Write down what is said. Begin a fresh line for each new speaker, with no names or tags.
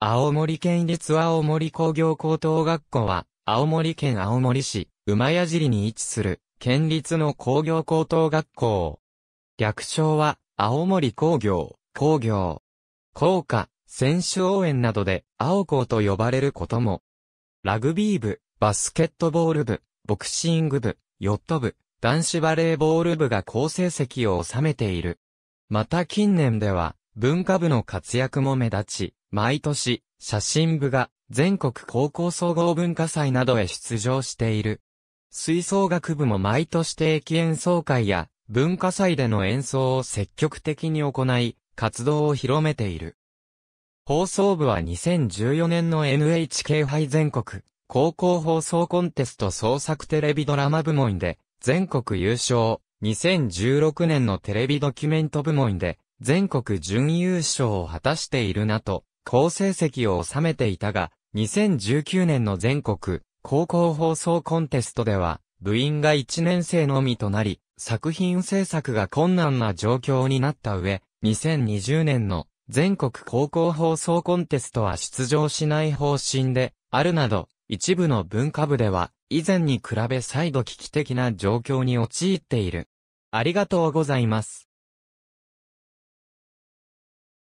青森県立青森工業高等学校は、青森県青森市、馬屋尻に位置する、県立の工業高等学校。略称は、青森工業、工業。校歌、選手応援などで、青校と呼ばれることも。ラグビー部、バスケットボール部、ボクシング部、ヨット部、男子バレーボール部が好成績を収めている。また近年では、文化部の活躍も目立ち、毎年、写真部が全国高校総合文化祭などへ出場している。吹奏楽部も毎年定期演奏会や文化祭での演奏を積極的に行い、活動を広めている。放送部は2014年の NHK 杯全国高校放送コンテスト創作テレビドラマ部門で全国優勝、2016年のテレビドキュメント部門で全国準優勝を果たしているなと、好成績を収めていたが、2019年の全国高校放送コンテストでは、部員が1年生のみとなり、作品制作が困難な状況になった上、2020年の全国高校放送コンテストは出場しない方針であるなど、一部の文化部では以前に比べ再度危機的な状況に陥っている。ありがとうございます。